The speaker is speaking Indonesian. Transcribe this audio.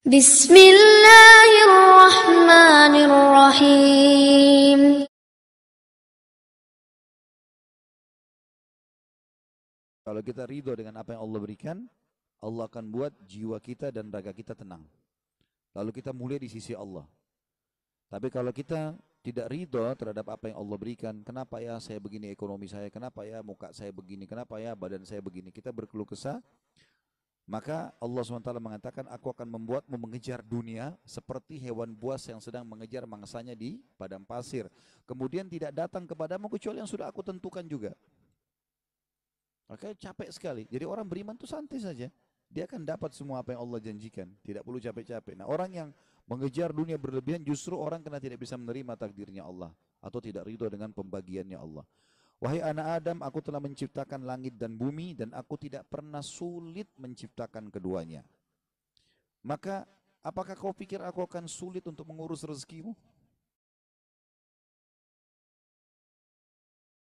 Bismillahirrahmanirrahim. Kalau kita ridho dengan apa yang Allah berikan, Allah akan buat jiwa kita dan raga kita tenang. Lalu kita mulia di sisi Allah. Tapi kalau kita tidak ridho terhadap apa yang Allah berikan, kenapa ya saya begini ekonomi saya, kenapa ya muka saya begini, kenapa ya badan saya begini, kita berkeluh kesah, maka Allah SWT mengatakan, aku akan membuatmu mengejar dunia seperti hewan buas yang sedang mengejar mangsanya di padang pasir. Kemudian tidak datang kepadamu kecuali yang sudah aku tentukan juga. Maka capek sekali. Jadi orang beriman itu santai saja. Dia akan dapat semua apa yang Allah janjikan. Tidak perlu capek-capek. Nah orang yang mengejar dunia berlebihan justru orang kena tidak bisa menerima takdirnya Allah. Atau tidak ridho dengan pembagiannya Allah. Wahai anak Adam, aku telah menciptakan langit dan bumi dan aku tidak pernah sulit menciptakan keduanya. Maka apakah kau pikir aku akan sulit untuk mengurus rezekimu?